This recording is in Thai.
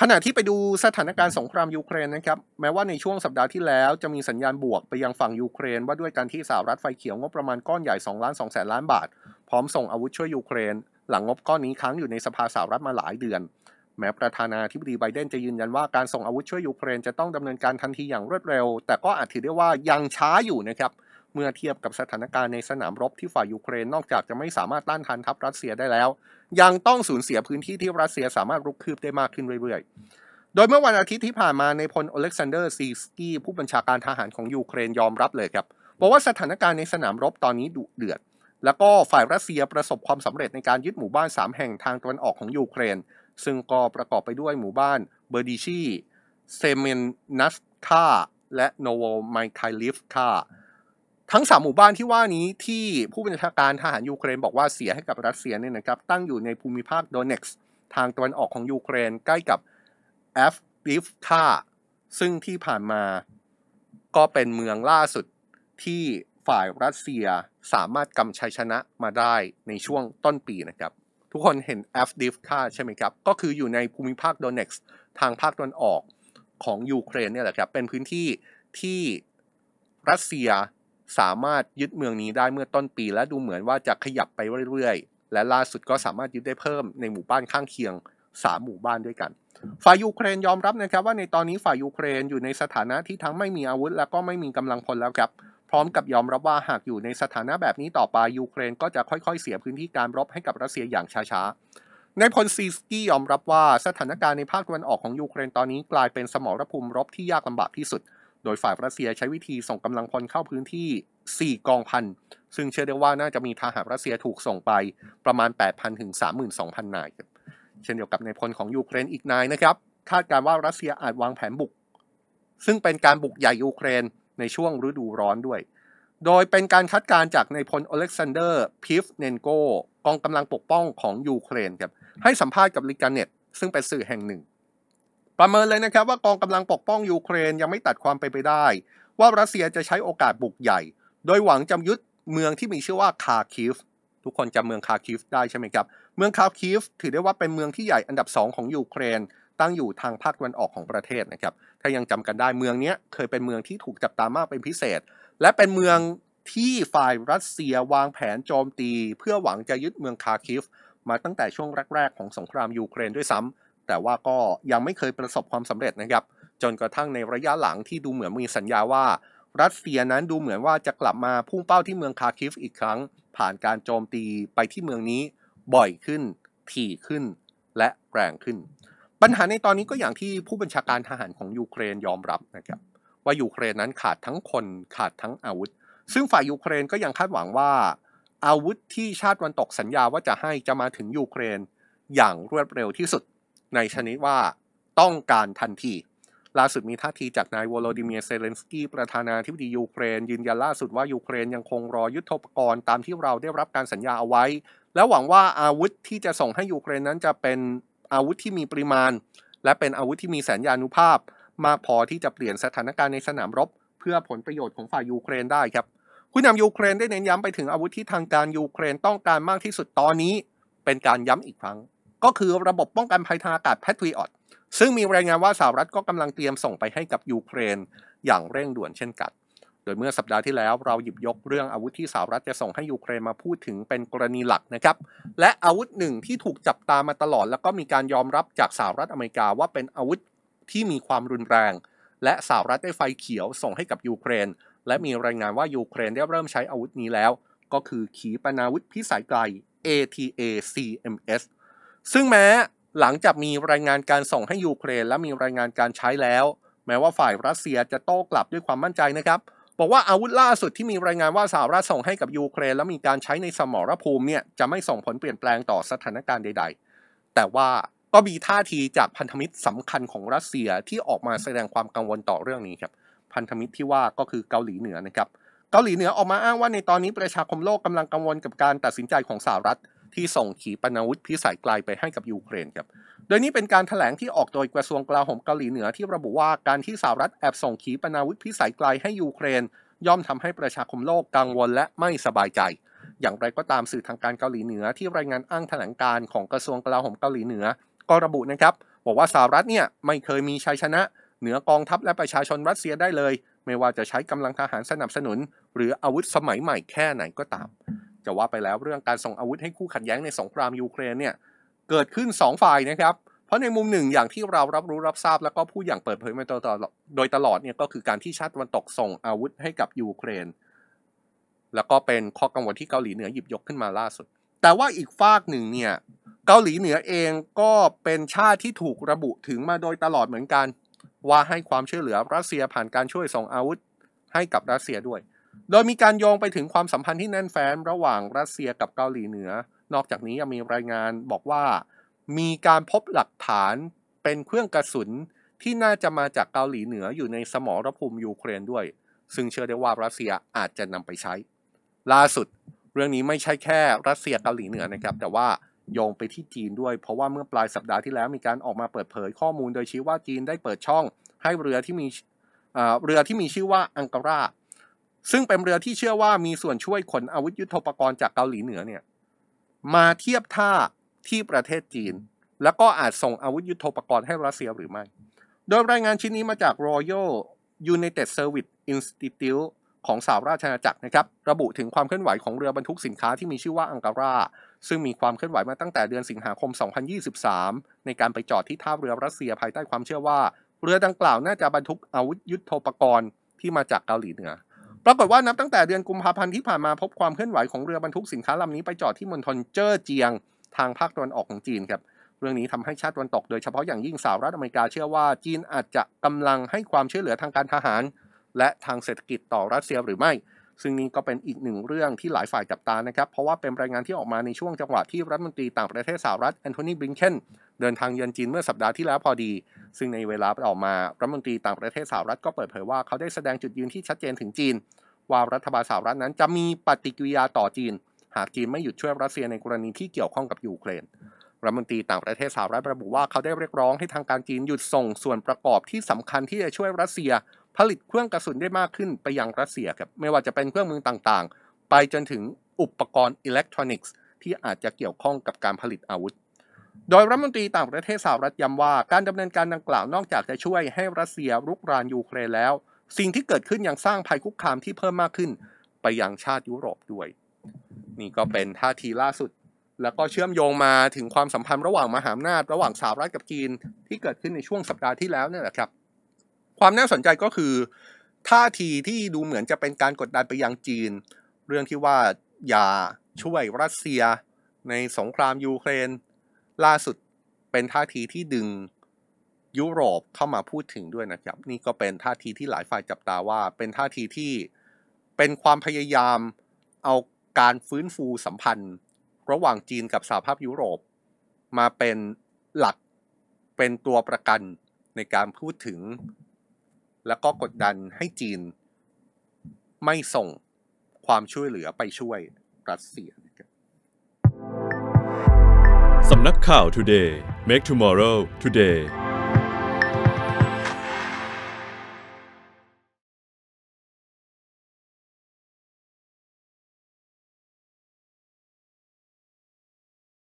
ขณะที่ไปดูสถานการณ์สงครามยูเครนนะครับแม้ว่าในช่วงสัปดาห์ที่แล้วจะมีสัญญาณบวกไปยังฝั่งยูเครน ว่าด้วยการที่สหรัฐไฟเขียวงบประมาณก้อนใหญ่2ล้าน2แสนล้านบาท พร้อมส่งอาวุธช่วยยูเครน หลังงบก้อนนี้ค้างอยู่ในสภาสหรัฐมาหลายเดือนแม้ประธานาธิบดีไบเดนจะยืนยันว่าการส่งอาวุธช่วยยูเครนจะต้องดำเนินการทันทีอย่างรวดเร็ว แต่ก็อาจถือได้ว่ายังช้าอยู่นะครับเเมื่อเทียบกับสถานการณ์ในสนามรบที่ฝ่ายยูเครนนอกจากจะไม่สามารถต้านทานทัพรัสเซียได้แล้ว ยังต้องสูญเสียพื้นที่ที่รัสเซียสามารถรุกคืบได้มากขึ้นเรื่อย ๆ โดยเมื่อวันอาทิตย์ที่ผ่านมาในพลอเล็กซานเดอร์ซีสกี้ผู้บัญชาการทหารของยูเครนยอมรับเลยครับ บอกว่าสถานการณ์ในสนามรบตอนนี้ดุเดือด แล้วก็ฝ่ายรัสเซียประสบความสำเร็จในการยึดหมู่บ้าน 3 แห่งทางตะวันออกของยูเครน ซึ่งก็ประกอบไปด้วยหมู่บ้านเบอร์ดิชีเซเมนนัสคาและโนโวไมคาลิฟคาทั้งสามหมู่บ้านที่ว่านี้ที่ผู้บัญชาการทหารยูเครนบอกว่าเสียให้กับรัสเซียเนี่ยนะครับตั้งอยู่ในภูมิภาคโดเน็กซ์ทางตะวันออกของยูเครนใกล้กับแอฟบิฟคาซึ่งที่ผ่านมาก็เป็นเมืองล่าสุดที่ฝ่ายรัสเซียสามารถกำชัยชนะมาได้ในช่วงต้นปีนะครับทุกคนเห็นแอฟดิฟคาใช่ไหมครับ ก็คืออยู่ในภูมิภาคโดเน็กซ์ทางภาคตะวันออกของยูเครนเนี่ยแหละครับเป็นพื้นที่ที่รัสเซียสามารถยึดเมืองนี้ได้เมื่อต้นปีและดูเหมือนว่าจะขยับไปเรื่อยๆ และล่าสุดก็สามารถยึดได้เพิ่มในหมู่บ้านข้างเคียง 3 หมู่บ้านด้วยกัน ฝ่ายยูเครนยอมรับนะครับว่าในตอนนี้ฝ่ายยูเครนอยู่ในสถานะที่ทั้งไม่มีอาวุธ และก็ไม่มีกำลังพลแล้วครับ พร้อมกับยอมรับว่าหากอยู่ในสถานะแบบนี้ต่อไปยูเครนก็จะค่อย ๆ เสียพื้นที่การรบให้กับรัสเซียอย่างช้าๆในพลซีสกี้ยอมรับว่าสถานการณ์ในภาคตะวันออกของยูเครนตอนนี้กลายเป็นสมรภูมิรบที่ยากลำบากที่สุดโดยฝ่ายรัสเซียใช้วิธีส่งกำลังพลเข้าพื้นที่ 4 กองพัน ซึ่งเชื่อได้ว่าน่าจะมีทหารรัสเซียถูกส่งไปประมาณ 8,000 ถึง 32,000 นาย เช่นเดียวกับในพลของยูเครนอีกนายนะครับ คาดการว่ารัสเซียอาจวางแผนบุก ซึ่งเป็นการบุกใหญ่ยูเครนในช่วงฤดูร้อนด้วย โดยเป็นการคัดการจากในพลอเล็กซานเดอร์พิฟเนนโกกองกำลังปกป้องของยูเครนครับ ให้สัมภาษณ์กับลิกาเน็ต ซึ่งเป็นสื่อแห่งหนึ่งประเมินเลยนะครับว่ากองกำลังปกป้องยูเครนยังไม่ตัดความไปไปได้ ว่ารัสเซียจะใช้โอกาสบุกใหญ่ โดยหวังจายึดเมืองที่มีชื่อว่าคาคิฟทุกคนจำเมืองคาคิฟได้ใช่ไหมครับเมืองคาคิฟถือได้ว่าเป็นเมืองที่ใหญ่อันดับ 2 ของยูเครน ตั้งอยู่ทางภาคตะวันออกของประเทศนะครับถ้ายังจำกันได้เมืองนี้เคยเป็นเมืองที่ถูกจับตามากเป็นพิเศษ และเป็นเมืองที่ฝ่ายรัสเซียวางแผนโจมตีเพื่อหวังจะยึดเมืองคาคิฟมาตั้งแต่ช่วงแรก ๆของสงครามยูเครนด้วยซ้ำแต่ว่าก็ยังไม่เคยประสบความสำเร็จนะครับ จนกระทั่งในระยะหลังที่ดูเหมือนมีสัญญาว่ารัสเซียนั้นดูเหมือนว่าจะกลับมาพุ่งเป้าที่เมืองคาคิฟ อีกครั้ง ผ่านการโจมตีไปที่เมืองนี้บ่อยขึ้น ถี่ขึ้น และแรงขึ้น ปัญหาในตอนนี้ก็อย่างที่ผู้บัญชาการทหารของยูเครนยอมรับนะครับ ว่ายูเครนนั้นขาดทั้งคนขาดทั้งอาวุธ ซึ่งฝ่ายยูเครนก็ยังคาดหวังว่า อาวุธที่ชาติวันตกสัญญาว่าจะให้จะมาถึงยูเครนอย่างรวดเร็วที่สุดในชนิดว่าต้องการทันทีล่าสุดมีท่าทีจากนายวโลดิเมียเซเลนสกี้ประธานาธิบดียูเครน ยืนยันล่าสุดว่า ยูเครนยังคงรอยุทธปกรณ์ ตามที่เราได้รับการสัญญาเอาไว้ และหวังว่าอาวุธที่จะส่งให้ยูเครนนั้นจะเป็นอาวุธที่มีปริมาณ และเป็นอาวุธที่มีสัญญานุภาพมากพอที่จะเปลี่ยนสถานการณ์ในสนามรบ เพื่อผลประโยชน์ของฝ่ายยูเครนได้ครับ ผู้นำยูเครนได้เน้นย้ำไปถึงอาวุธที่ทางการยูเครนต้องการมากที่สุดตอนนี้ เป็นการย้ำอีกครั้งก็คือระบบป้องกันภัยทางอากาศแพทริออตซึ่งมีรายงานว่าสหรัฐก็กำลังเตรียมส่งไปให้กับยูเครนอย่างเร่งด่วนเช่นกัน โดยเมื่อสัปดาห์ที่แล้วเราหยิบยกเรื่องอาวุธที่สหรัฐจะส่งให้ยูเครนมาพูดถึงเป็นกรณีหลักนะครับ และอาวุธหนึ่งที่ถูกจับตามาตลอด แล้วก็มีการยอมรับจากสหรัฐอเมริกาว่าเป็นอาวุธที่มีความรุนแรง และสหรัฐได้ไฟเขียวส่งให้กับยูเครน และมีรายงานว่ายูเครนได้เริ่มใช้อาวุธนี้แล้ว ก็คือขีปนาวุธพิสัยไกล ATA CMS ซึ่งแม้หลังจากมีรายงานการส่งให้ยูเครนและมีรายงานการใช้แล้ว แม้ว่าฝ่ายรัสเซียจะโต้กลับด้วยความมั่นใจนะครับ บอกว่าอาวุธล่าสุดที่มีรายงานว่าสหรัฐส่งให้กับยูเครน และมีการใช้ในสมรภูมิเนี่ยจะไม่ส่งผลเปลี่ยนแปลงต่อสถานการณ์ใด ๆ แต่ว่าก็มีท่าทีจากพันธมิตรสำคัญของรัสเซียที่ออกมาแสดงความกังวลต่อเรื่องนี้ครับพันธมิตรที่ว่าก็คือเกาหลีเหนือนะครับเกาหลีเหนือออกมาอ้างว่าในตอนนี้ประชาคมโลกกำลังกังวลกับการตัดสินใจของสหรัฐที่ส่งขีปนาวุธพิสัยไกล ไปให้กับยูเครนครับ โดยนี้เป็นการถแถลงที่ออกโดยกระทรวงกลาโหมเกาหลีเหนือ ที่ระบุว่าการที่สหรัฐแอบส่งขีปนาวุธพิสัยไกลให้ยูเครน ย่อมทำให้ประชาคมโลกกังวล และไม่สบายใจ อย่างไรก็ตามสื่อทางการเกาหลีเหนือ ที่รายงานอ้างถแถลงการของกระทรวงกลาโหมเกาหลีเหนือ ก็ระบุนะครับบอกว่าสหรัฐเนี่ยไม่เคยมีชัยชนะ เหนือกองทัพและประชาชนรัสเซียได้เลย ไม่ว่าจะใช้กำลังทหารสนับสนุน หรืออาวุธสมัยใหม่แค่ไหนก็ตามจะว่าไปแล้วเรื่องการส่งอาวุธให้คู่ขัดแย้งในสงครามยูเครนเนี่ยเกิดขึ้น 2ฝ่ายนะครับ เพราะในมุมหนึ่งอย่างที่เรารับรู้รับทราบแล้วก็พูดอย่างเปิดเผยมาโดยตลอดเนี่ยก็คือการที่ชาติตะวันตกส่งอาวุธให้กับยูเครน แล้วก็เป็นข้อกังวลที่เกาหลีเหนือหยิบยกขึ้นมาล่าสุด แต่ว่าอีกฝากหนึ่งเนี่ยเกาหลีเหนือเองก็เป็นชาติที่ถูกระบุถึงมาโดยตลอดเหมือนกันว่าให้ความช่วยเหลือรัสเซียผ่านการช่วยส่งอาวุธให้กับรัสเซียด้วยโดยมีการโยงไปถึงความสัมพันธ์ที่แน่นแฟ้นระหว่างรัสเซียกับเกาหลีเหนือ นอกจากนี้ยังมีรายงานบอกว่า มีการพบหลักฐานเป็นเครื่องกระสุน ที่น่าจะมาจากเกาหลีเหนืออยู่ในสมรภูมิยูเครนด้วย ซึ่งเชื่อได้ว่ารัสเซียอาจจะนำไปใช้ ล่าสุด เรื่องนี้ไม่ใช่แค่รัสเซียเกาหลีเหนือนะครับแต่ว่าโยงไปที่จีนด้วย เพราะว่าเมื่อปลายสัปดาห์ที่แล้วมีการออกมาเปิดเผยข้อมูล โดยชี้ว่าจีนได้เปิดช่อง ให้เรือที่มีเรือที่มีชื่อว่าอังการาซึ่งเป็นเรือที่เชื่อว่ามีส่วนช่วยขนอาวุธยุโทโธปกรณ์จากเกาหลีเหนือเนี่ยมาเทียบท่าที่ประเทศจีน แล้วก็อาจส่งอาวุธยุโทโธปกรณ์ให้รัสเซียหรือไม่ โดยรายงานชิ้นนี้มาจาก Royal United Service Institute ของสหราชอาณาจักรนะครับระบุถึงความเคลื่อนไหวของเรือบรรทุกสินค้าที่มีชื่อว่าอังการาซึ่งมีความเคลื่อนไหวมาตั้งแต่เดือนสิงหาคม 2023 ในการไปจอดที่ท่าเรือรัสเซียภายใต้ความเชื่อว่าเรือดังกล่าวน่าจะบรรทุกอาวุธยุโทโธปกรณ์ที่มาจากเกาหลีเหนือปรากฏว่านับตั้งแต่เดือนกุมภาพันธ์ที่ผ่านมาพบความเคลื่อนไหวของเรือบรรทุกสินค้าลำนี้ไปจอดที่มณฑลเจ้อเจียงทางภาคตะวันออกของจีนครับเรื่องนี้ทำให้ชาติตะวันตกโดยเฉพาะอย่างยิ่งสหรัฐอเมริกาเชื่อว่าจีนอาจจะกำลังให้ความช่วยเหลือทางการทหารและทางเศรษฐกิจต่อรัสเซียหรือไม่ซึ่งนี้ก็เป็นอีกหนึ่งเรื่องที่หลายฝ่ายจับตานะครับ เพราะว่าเป็นรายงานที่ออกมาในช่วงจังหวะที่รัฐมนตรีต่างประเทศสหรัฐแอนโทนีบริงเคนเดินทางเยือนจีนเมื่อสัปดาห์ที่แล้วพอดี ซึ่งในเวลาออกมา รัฐมนตรีต่างประเทศสหรัฐก็เปิดเผยว่าเขาได้แสดงจุดยืนที่ชัดเจนถึงจีน ว่ารัฐบาลสหรัฐนั้นจะมีปฏิกิริยาต่อจีน หากจีนไม่หยุดช่วยรัสเซียในกรณีที่เกี่ยวข้องกับยูเครน รัฐมนตรีต่างประเทศสหรัฐระบุว่าเขาได้เรียกร้องให้ทางการจีนหยุดส่งส่วนประกอบที่สำคัญที่จะช่วยรัสเซียผลิตเครื่องกระสุนได้มากขึ้นไปยังรัสเซียครับไม่ว่าจะเป็นเครื่องมือต่างๆ ไปจนถึงอุปกรณ์อิเล็กทรอนิกส์ที่อาจจะเกี่ยวข้องกับการผลิตอาวุธ โดยรัฐมนตรีต่างประเทศสหรัฐย้ำว่าการดำเนินการดังกล่าวนอกจากจะช่วยให้รัสเซียรุกรานยูเครนแล้ว สิ่งที่เกิดขึ้นยังสร้างภัยคุกคามที่เพิ่มมากขึ้นไปยังชาติยุโรปด้วย นี่ก็เป็นท่าทีล่าสุด แล้วก็เชื่อมโยงมาถึงความสัมพันธ์ระหว่างมหาอำนาจระหว่างสหรัฐกับจีน ที่เกิดขึ้นในช่วงสัปดาห์ที่แล้วนี่แหละครับความน่าสนใจก็คือท่าทีที่ดูเหมือนจะเป็นการกดดันไปยังจีน เรื่องที่ว่าอย่าช่วยรัสเซียในสงครามยูเครน ล่าสุดเป็นท่าทีที่ดึงยุโรปเข้ามาพูดถึงด้วยนะครับนี่ก็เป็นท่าทีที่หลายฝ่ายจับตาว่า เป็นท่าทีที่เป็นความพยายามเอาการฟื้นฟูสัมพันธ์ ระหว่างจีนกับสหภาพยุโรป มาเป็นหลักเป็นตัวประกันในการพูดถึงแล้วก็กดดันให้จีน ไม่ส่งความช่วยเหลือไปช่วยรัสเซียสำนักข่าว Today Make Tomorrow Today